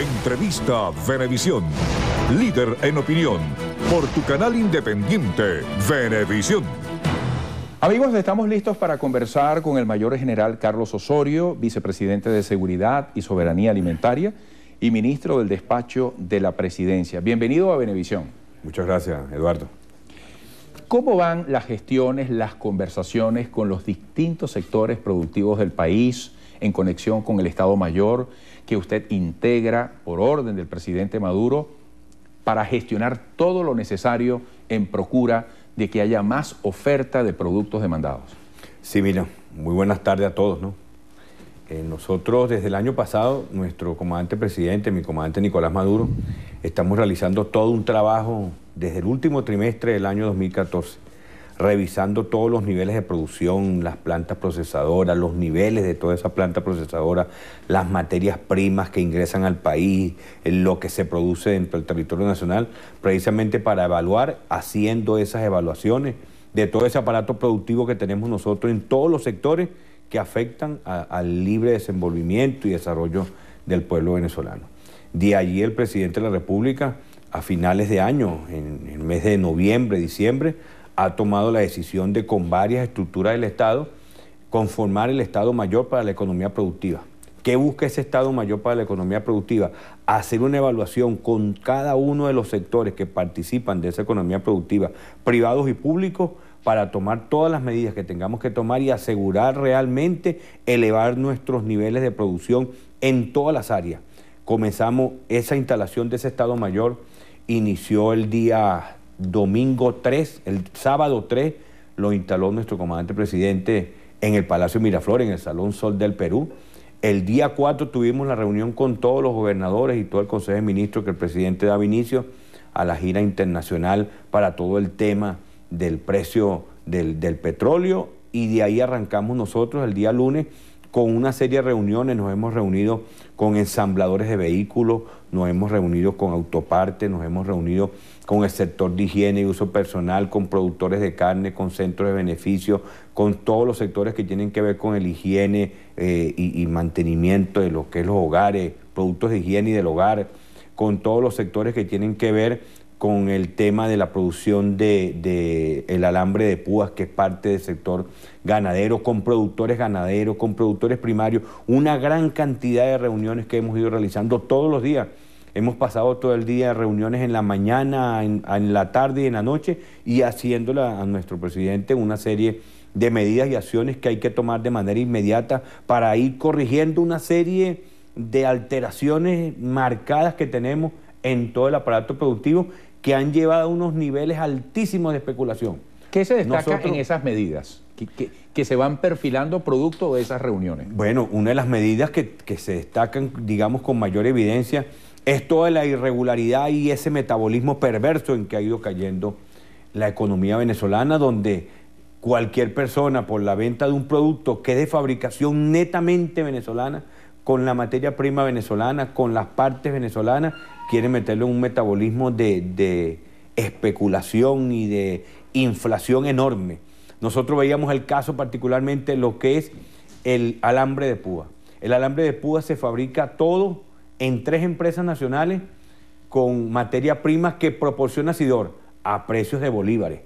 Entrevista Venevisión, líder en opinión, por tu canal independiente, Venevisión. Amigos, estamos listos para conversar con el mayor general Carlos Osorio, vicepresidente de Seguridad y Soberanía Alimentaria y ministro del despacho de la presidencia. Bienvenido a Venevisión. Muchas gracias, Eduardo. ¿Cómo van las gestiones, las conversaciones con los distintos sectores productivos del país en conexión con el Estado Mayor? que usted integra por orden del presidente Maduro para gestionar todo lo necesario en procura de que haya más oferta de productos demandados. Sí, mira, muy buenas tardes a todos, ¿no? Eh, nosotros desde el año pasado, nuestro comandante presidente, mi comandante Nicolás Maduro, estamos realizando todo un trabajo desde el último trimestre del año 2014 revisando todos los niveles de producción, las plantas procesadoras, los niveles de toda esa planta procesadora, las materias primas que ingresan al país, lo que se produce dentro del territorio nacional, precisamente para evaluar, haciendo esas evaluaciones de todo ese aparato productivo que tenemos nosotros en todos los sectores que afectan al libre desenvolvimiento y desarrollo del pueblo venezolano. De allí el presidente de la República, a finales de año, en el mes de noviembre, diciembre, ha tomado la decisión de, con varias estructuras del Estado, conformar el Estado Mayor para la economía productiva. ¿Qué busca ese Estado Mayor para la economía productiva? Hacer una evaluación con cada uno de los sectores que participan de esa economía productiva, privados y públicos, para tomar todas las medidas que tengamos que tomar y asegurar realmente elevar nuestros niveles de producción en todas las áreas. Comenzamos esa instalación de ese Estado Mayor, inició el día domingo 3, el sábado 3, lo instaló nuestro comandante presidente en el Palacio Miraflores, en el Salón Sol del Perú. El día 4 tuvimos la reunión con todos los gobernadores y todo el Consejo de Ministros que el presidente daba inicio a la gira internacional para todo el tema del precio del, del petróleo y de ahí arrancamos nosotros el día lunes con una serie de reuniones, nos hemos reunido con ensambladores de vehículos, nos hemos reunido con autopartes, nos hemos reunido con el sector de higiene y uso personal, con productores de carne, con centros de beneficio, con todos los sectores que tienen que ver con el higiene eh, y, mantenimiento de lo que es los hogares, productos de higiene y del hogar, con todos los sectores que tienen que ver con el tema de la producción de, de el alambre de púas, que es parte del sector ganadero, con productores ganaderos, con productores primarios, una gran cantidad de reuniones que hemos ido realizando todos los días Hemos pasado todo el día reuniones en la mañana, en, la tarde y en la noche y haciéndole a nuestro presidente una serie de medidas y acciones que hay que tomar de manera inmediata para ir corrigiendo una serie de alteraciones marcadas que tenemos en todo el aparato productivo que han llevado a unos niveles altísimos de especulación. ¿Qué se destaca en esas medidas? que se van perfilando producto de esas reuniones? Bueno, una de las medidas que, se destacan, digamos, con mayor evidencia es toda la irregularidad y ese metabolismo perverso en que ha ido cayendo la economía venezolana, donde cualquier persona por la venta de un producto que es de fabricación netamente venezolana, con la materia prima venezolana, con las partes venezolanas, quiere meterlo en un metabolismo de, de especulación y de inflación enorme. Nosotros veíamos el caso particularmente lo que es el alambre de púa. El alambre de púa se fabrica todo en tres empresas nacionales con materia prima que proporciona Sidor a precios de bolívares.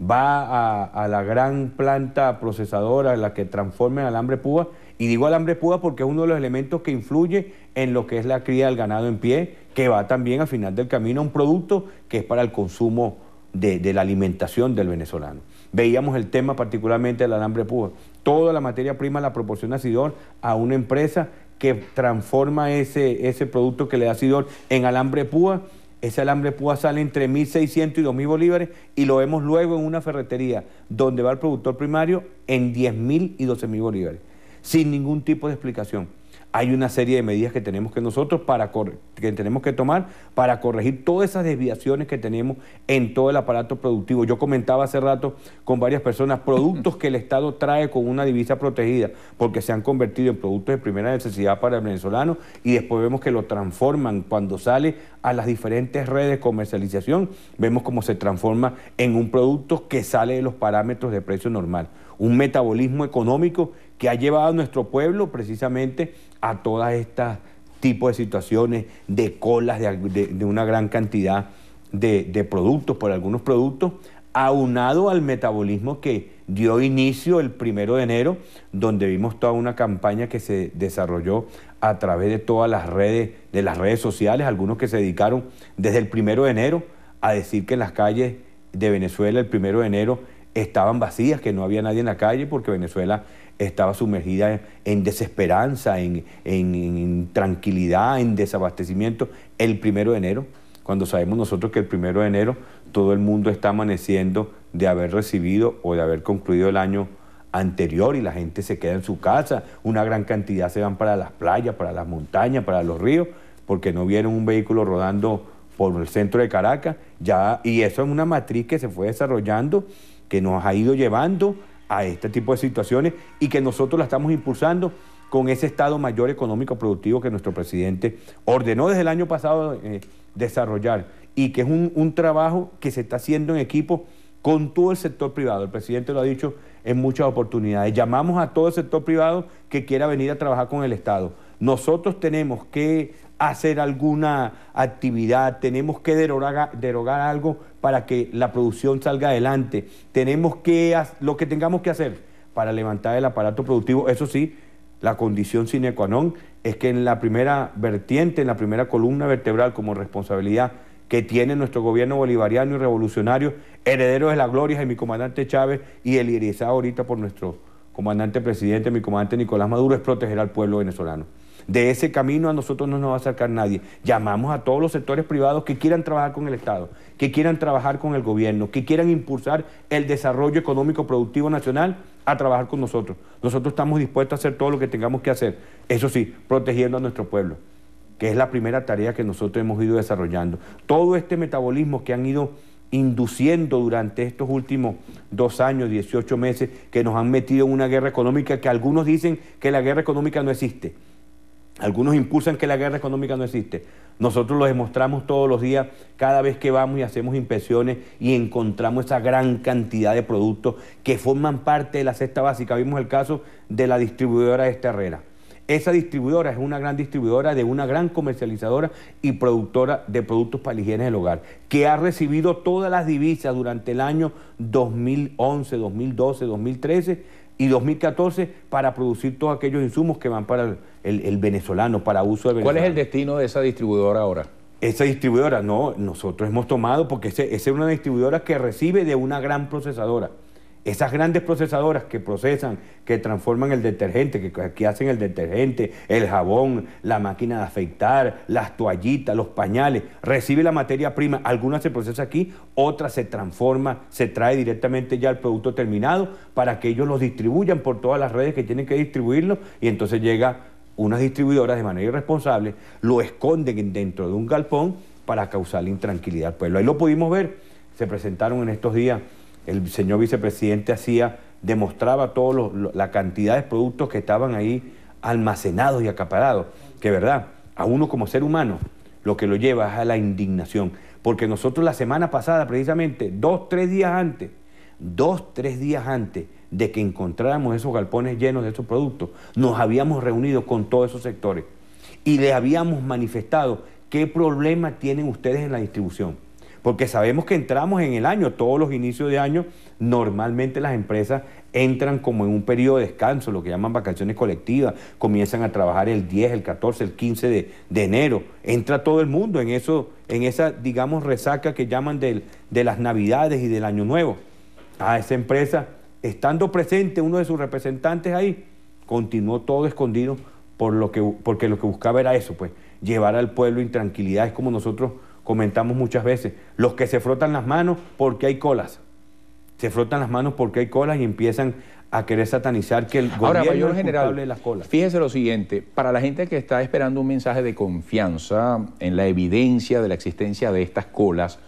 Va a, la gran planta procesadora, la que transforma el alambre púa, y digo alambre púa porque es uno de los elementos que influye en lo que es la cría del ganado en pie, que va también al final del camino a un producto que es para el consumo de, de la alimentación del venezolano. Veíamos el tema particularmente del alambre púa. Toda la materia prima la proporciona Sidor a una empresa que transforma ese, producto que le da sido en alambre púa. Ese alambre púa sale entre 1.600 y 2.000 bolívares y lo vemos luego en una ferretería donde va el productor primario en 10.000 y 12.000 bolívares, sin ningún tipo de explicación hay una serie de medidas que tenemos que nosotros para que tenemos que tomar para corregir todas esas desviaciones que tenemos en todo el aparato productivo. Yo comentaba hace rato con varias personas productos que el Estado trae con una divisa protegida porque se han convertido en productos de primera necesidad para el venezolano y después vemos que lo transforman cuando sale a las diferentes redes de comercialización, vemos cómo se transforma en un producto que sale de los parámetros de precio normal, un metabolismo económico que ha llevado a nuestro pueblo precisamente a todas estas tipos de situaciones, de colas de, una gran cantidad de, productos, por algunos productos, aunado al metabolismo que dio inicio el primero de enero, donde vimos toda una campaña que se desarrolló a través de todas las redes, de las redes sociales, algunos que se dedicaron desde el primero de enero a decir que en las calles de Venezuela el primero de enero estaban vacías, que no había nadie en la calle porque Venezuela estaba sumergida en, desesperanza, en, en, tranquilidad, en desabastecimiento el primero de enero, cuando sabemos nosotros que el primero de enero todo el mundo está amaneciendo de haber recibido o de haber concluido el año anterior y la gente se queda en su casa, una gran cantidad se van para las playas, para las montañas, para los ríos, porque no vieron un vehículo rodando por el centro de Caracas, ya, y eso es una matriz que se fue desarrollando que nos ha ido llevando a este tipo de situaciones y que nosotros la estamos impulsando con ese Estado mayor económico productivo que nuestro presidente ordenó desde el año pasado eh, desarrollar y que es un, un, trabajo que se está haciendo en equipo con todo el sector privado. El presidente lo ha dicho en muchas oportunidades. Llamamos a todo el sector privado que quiera venir a trabajar con el Estado. Nosotros tenemos que hacer alguna actividad, tenemos que derogar, algo para que la producción salga adelante, tenemos que lo que tengamos que hacer para levantar el aparato productivo, eso sí, la condición sine qua non es que en la primera vertiente, en la primera columna vertebral como responsabilidad que tiene nuestro gobierno bolivariano y revolucionario, heredero de la gloria de mi comandante Chávez y el ahorita por nuestro comandante presidente, mi comandante Nicolás Maduro, es proteger al pueblo venezolano. De ese camino a nosotros no nos va a acercar nadie. Llamamos a todos los sectores privados que quieran trabajar con el Estado, que quieran trabajar con el gobierno, que quieran impulsar el desarrollo económico productivo nacional a trabajar con nosotros. Nosotros estamos dispuestos a hacer todo lo que tengamos que hacer, eso sí, protegiendo a nuestro pueblo, que es la primera tarea que nosotros hemos ido desarrollando. Todo este metabolismo que han ido induciendo durante estos últimos dos años, 18 meses, que nos han metido en una guerra económica que algunos dicen que la guerra económica no existe. Algunos impulsan que la guerra económica no existe. Nosotros lo demostramos todos los días, cada vez que vamos y hacemos inspecciones y encontramos esa gran cantidad de productos que forman parte de la cesta básica. Vimos el caso de la distribuidora de esta Esa distribuidora es una gran distribuidora de una gran comercializadora y productora de productos para la higiene del hogar, que ha recibido todas las divisas durante el año 2011, 2012, 2013 y 2014 para producir todos aquellos insumos que van para el, el, venezolano, para uso del venezolano. ¿Cuál es el destino de esa distribuidora ahora? Esa distribuidora, no, nosotros hemos tomado, porque esa es una distribuidora que recibe de una gran procesadora. Esas grandes procesadoras que procesan, que transforman el detergente, que, aquí hacen el detergente, el jabón, la máquina de afeitar, las toallitas, los pañales, recibe la materia prima, Algunas se procesa aquí, otra se transforma, se trae directamente ya el producto terminado para que ellos los distribuyan por todas las redes que tienen que distribuirlo y entonces llega unas distribuidoras de manera irresponsable, lo esconden dentro de un galpón para causar intranquilidad al pueblo. Ahí lo pudimos ver, se presentaron en estos días el señor vicepresidente hacía, demostraba toda la cantidad de productos que estaban ahí almacenados y acaparados. Que verdad, a uno como ser humano lo que lo lleva es a la indignación. Porque nosotros la semana pasada, precisamente, dos, tres días antes, dos, tres días antes de que encontráramos esos galpones llenos de esos productos, nos habíamos reunido con todos esos sectores y les habíamos manifestado qué problema tienen ustedes en la distribución porque sabemos que entramos en el año, todos los inicios de año, normalmente las empresas entran como en un periodo de descanso, lo que llaman vacaciones colectivas, comienzan a trabajar el 10, el 14, el 15 de, enero, entra todo el mundo en, eso, en esa, digamos, resaca que llaman del, de las navidades y del año nuevo. A ah, esa empresa, estando presente uno de sus representantes ahí, continuó todo escondido por lo que, porque lo que buscaba era eso, pues llevar al pueblo intranquilidad, es como nosotros comentamos muchas veces, los que se frotan las manos porque hay colas. Se frotan las manos porque hay colas y empiezan a querer satanizar que el gobierno Ahora, mayor general, de las colas. Fíjese lo siguiente, para la gente que está esperando un mensaje de confianza en la evidencia de la existencia de estas colas,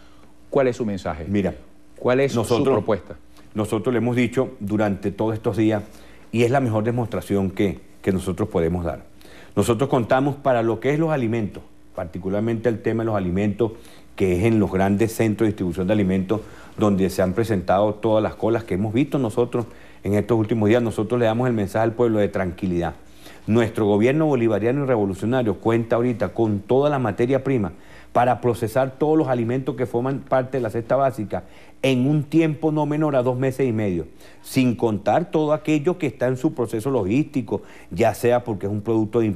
¿cuál es su mensaje? Mira, ¿cuál es su propuesta? Nosotros le hemos dicho durante todos estos días, y es la mejor demostración que, que nosotros podemos dar. Nosotros contamos para lo que es los alimentos, particularmente el tema de los alimentos, que es en los grandes centros de distribución de alimentos donde se han presentado todas las colas que hemos visto nosotros en estos últimos días. Nosotros le damos el mensaje al pueblo de tranquilidad. Nuestro gobierno bolivariano y revolucionario cuenta ahorita con toda la materia prima para procesar todos los alimentos que forman parte de la cesta básica en un tiempo no menor a dos meses y medio, sin contar todo aquello que está en su proceso logístico, ya sea porque es un producto eh,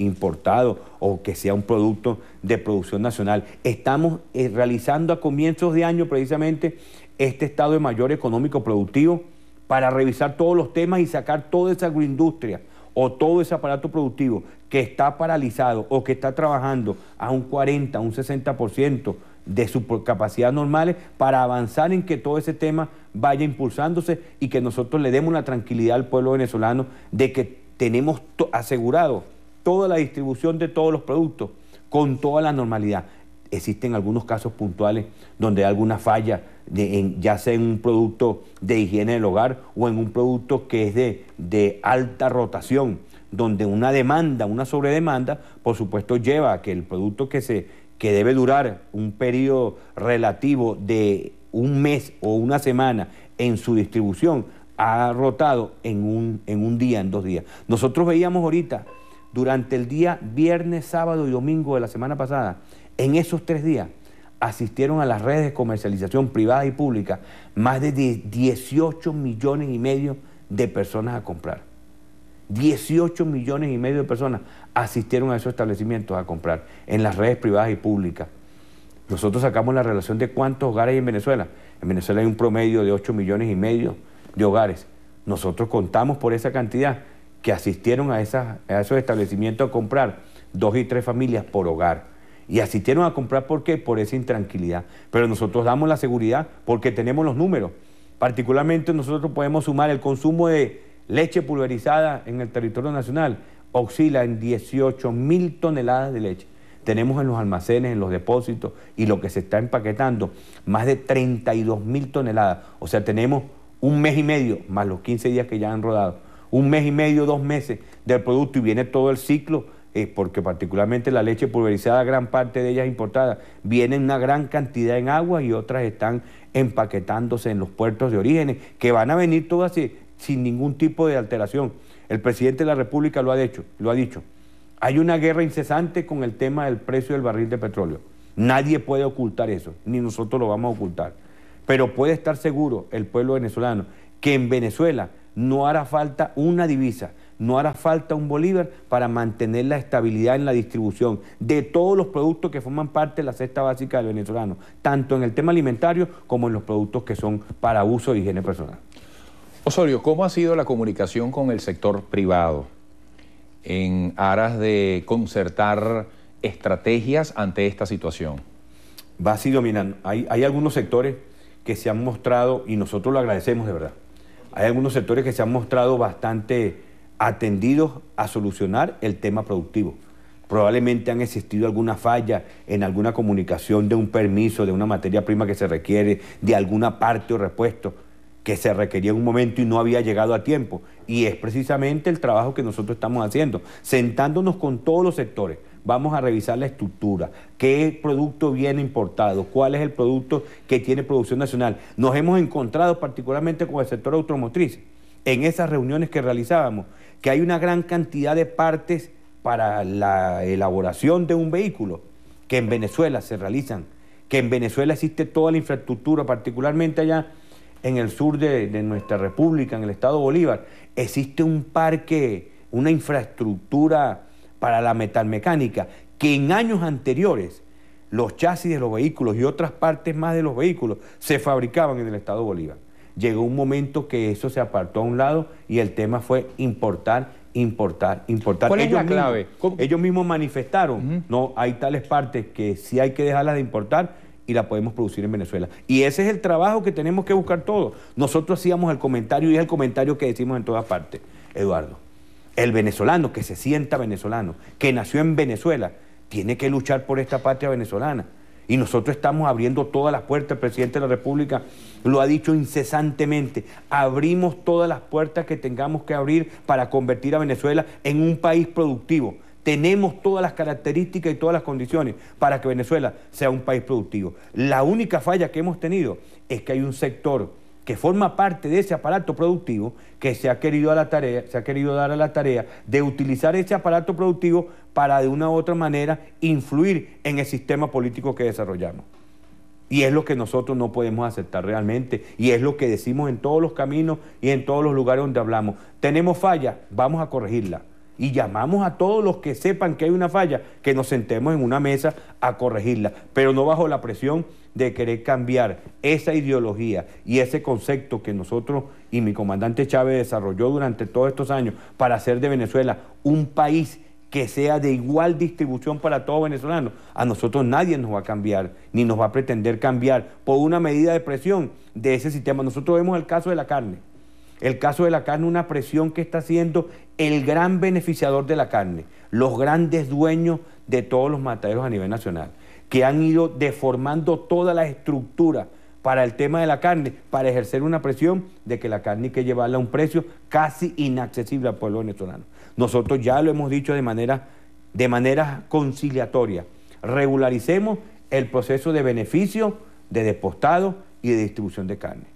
importado o que sea un producto de producción nacional. Estamos eh, realizando a comienzos de año precisamente este estado de mayor económico productivo para revisar todos los temas y sacar toda esa agroindustria o todo ese aparato productivo que está paralizado o que está trabajando a un 40, un 60% de su capacidad normal para avanzar en que todo ese tema vaya impulsándose y que nosotros le demos la tranquilidad al pueblo venezolano de que tenemos asegurado toda la distribución de todos los productos con toda la normalidad existen algunos casos puntuales donde hay alguna falla, de, ya sea en un producto de higiene del hogar o en un producto que es de, de alta rotación, donde una demanda, una sobredemanda, por supuesto lleva a que el producto que, se, que debe durar un periodo relativo de un mes o una semana en su distribución ha rotado en un, en un día, en dos días. Nosotros veíamos ahorita, durante el día viernes, sábado y domingo de la semana pasada, en esos tres días asistieron a las redes de comercialización privada y pública más de 18 millones y medio de personas a comprar. 18 millones y medio de personas asistieron a esos establecimientos a comprar en las redes privadas y públicas. Nosotros sacamos la relación de cuántos hogares hay en Venezuela. En Venezuela hay un promedio de 8 millones y medio de hogares. Nosotros contamos por esa cantidad que asistieron a, a esos establecimientos a comprar dos y tres familias por hogar. Y asistieron a comprar, ¿por qué? Por esa intranquilidad. Pero nosotros damos la seguridad porque tenemos los números. Particularmente nosotros podemos sumar el consumo de leche pulverizada en el territorio nacional, oscila en 18 mil toneladas de leche. Tenemos en los almacenes, en los depósitos y lo que se está empaquetando, más de 32 mil toneladas. O sea, tenemos un mes y medio, más los 15 días que ya han rodado, un mes y medio, dos meses del producto y viene todo el ciclo eh, porque particularmente la leche pulverizada, gran parte de ella es importada, viene en una gran cantidad en agua y otras están empaquetándose en los puertos de origen, que van a venir todas sin ningún tipo de alteración. El presidente de la República lo ha dicho, lo ha dicho. Hay una guerra incesante con el tema del precio del barril de petróleo. Nadie puede ocultar eso, ni nosotros lo vamos a ocultar. Pero puede estar seguro el pueblo venezolano que en Venezuela no hará falta una divisa, no hará falta un bolívar para mantener la estabilidad en la distribución de todos los productos que forman parte de la cesta básica del venezolano, tanto en el tema alimentario como en los productos que son para uso de higiene personal. Osorio, ¿cómo ha sido la comunicación con el sector privado en aras de concertar estrategias ante esta situación? Va así dominando. Hay, hay algunos sectores que se han mostrado, y nosotros lo agradecemos de verdad, hay algunos sectores que se han mostrado bastante atendidos a solucionar el tema productivo. Probablemente han existido alguna falla en alguna comunicación de un permiso, de una materia prima que se requiere, de alguna parte o repuesto que se requería en un momento y no había llegado a tiempo. Y es precisamente el trabajo que nosotros estamos haciendo, sentándonos con todos los sectores. Vamos a revisar la estructura, qué producto viene importado, cuál es el producto que tiene producción nacional. Nos hemos encontrado particularmente con el sector automotriz en esas reuniones que realizábamos que hay una gran cantidad de partes para la elaboración de un vehículo, que en Venezuela se realizan, que en Venezuela existe toda la infraestructura, particularmente allá en el sur de, nuestra república, en el estado Bolívar, existe un parque, una infraestructura para la metalmecánica, que en años anteriores los chasis de los vehículos y otras partes más de los vehículos se fabricaban en el estado Bolívar llegó un momento que eso se apartó a un lado y el tema fue importar, importar, importar. ¿Cuál ellos es la clave? ellos mismos manifestaron, no, hay tales partes que sí hay que dejarlas de importar y la podemos producir en Venezuela. Y ese es el trabajo que tenemos que buscar todos. Nosotros hacíamos el comentario y es el comentario que decimos en todas partes, Eduardo. El venezolano que se sienta venezolano, que nació en Venezuela, tiene que luchar por esta patria venezolana. Y nosotros estamos abriendo todas las puertas, el presidente de la República lo ha dicho incesantemente, abrimos todas las puertas que tengamos que abrir para convertir a Venezuela en un país productivo. Tenemos todas las características y todas las condiciones para que Venezuela sea un país productivo. La única falla que hemos tenido es que hay un sector que forma parte de ese aparato productivo que se ha querido, a la tarea, se ha querido dar a la tarea de utilizar ese aparato productivo para de una u otra manera influir en el sistema político que desarrollamos. Y es lo que nosotros no podemos aceptar realmente. Y es lo que decimos en todos los caminos y en todos los lugares donde hablamos. Tenemos falla, vamos a corregirla. Y llamamos a todos los que sepan que hay una falla, que nos sentemos en una mesa a corregirla. Pero no bajo la presión de querer cambiar esa ideología y ese concepto que nosotros y mi comandante Chávez desarrolló durante todos estos años para hacer de Venezuela un país que sea de igual distribución para todos venezolanos. A nosotros nadie nos va a cambiar, ni nos va a pretender cambiar por una medida de presión de ese sistema. Nosotros vemos el caso de la carne. El caso de la carne, una presión que está haciendo el gran beneficiador de la carne, los grandes dueños de todos los mataderos a nivel nacional, que han ido deformando toda la estructura para el tema de la carne, para ejercer una presión de que la carne hay que llevarla a un precio casi inaccesible al pueblo venezolano. Nosotros ya lo hemos dicho de manera, de manera conciliatoria. Regularicemos el proceso de beneficio, de despostado y de distribución de carne.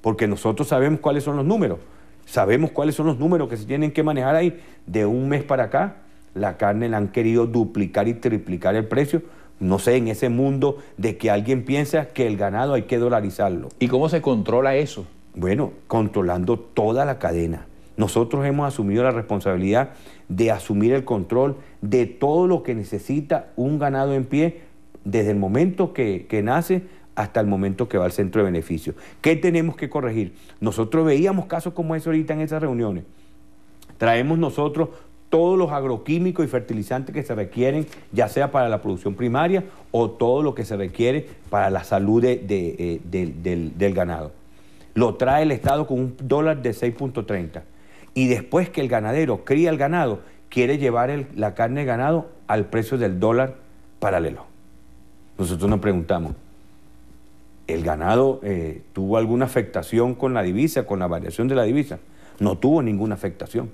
Porque nosotros sabemos cuáles son los números. Sabemos cuáles son los números que se tienen que manejar ahí. De un mes para acá, la carne la han querido duplicar y triplicar el precio no sé, en ese mundo de que alguien piensa que el ganado hay que dolarizarlo. ¿Y cómo se controla eso? Bueno, controlando toda la cadena. Nosotros hemos asumido la responsabilidad de asumir el control de todo lo que necesita un ganado en pie desde el momento que, nace hasta el momento que va al centro de beneficio. ¿Qué tenemos que corregir? Nosotros veíamos casos como eso ahorita en esas reuniones. Traemos nosotros todos los agroquímicos y fertilizantes que se requieren, ya sea para la producción primaria o todo lo que se requiere para la salud eh, del, ganado. Lo trae el Estado con un dólar de 6.30. Y después que el ganadero cría el ganado, quiere llevar la carne de ganado al precio del dólar paralelo. Nosotros nos preguntamos, ¿el ganado eh, tuvo alguna afectación con la divisa, con la variación de la divisa? No tuvo ninguna afectación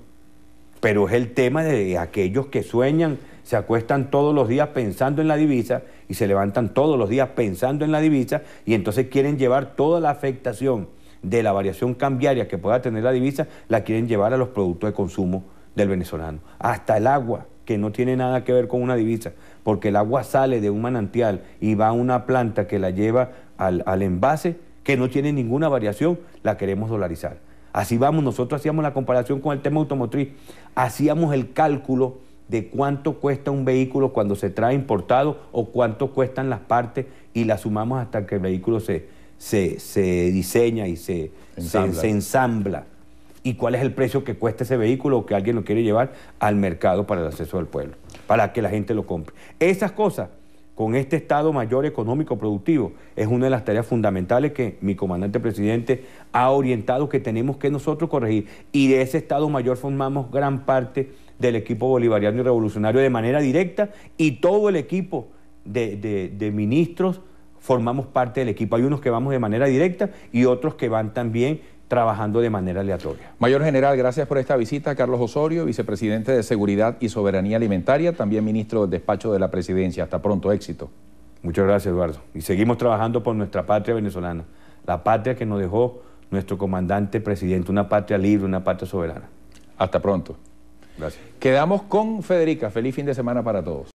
pero es el tema de aquellos que sueñan, se acuestan todos los días pensando en la divisa y se levantan todos los días pensando en la divisa y entonces quieren llevar toda la afectación de la variación cambiaria que pueda tener la divisa, la quieren llevar a los productos de consumo del venezolano. Hasta el agua, que no tiene nada que ver con una divisa, porque el agua sale de un manantial y va a una planta que la lleva al, al envase, que no tiene ninguna variación, la queremos dolarizar. Así vamos, nosotros hacíamos la comparación con el tema automotriz, hacíamos el cálculo de cuánto cuesta un vehículo cuando se trae importado o cuánto cuestan las partes y las sumamos hasta que el vehículo se, se, diseña y se ensambla. se ensambla. Y cuál es el precio que cuesta ese vehículo o que alguien lo quiere llevar al mercado para el acceso del pueblo, para que la gente lo compre. Esas cosas con este Estado mayor económico productivo es una de las tareas fundamentales que mi comandante presidente ha orientado que tenemos que nosotros corregir. Y de ese Estado mayor formamos gran parte del equipo bolivariano y revolucionario de manera directa y todo el equipo de, ministros formamos parte del equipo. Hay unos que vamos de manera directa y otros que van también trabajando de manera aleatoria. Mayor General, gracias por esta visita. Carlos Osorio, vicepresidente de Seguridad y Soberanía Alimentaria, también ministro del despacho de la presidencia. Hasta pronto, éxito. Muchas gracias, Eduardo. Y seguimos trabajando por nuestra patria venezolana, la patria que nos dejó nuestro comandante presidente, una patria libre, una patria soberana. Hasta pronto. Gracias. Quedamos con Federica. Feliz fin de semana para todos.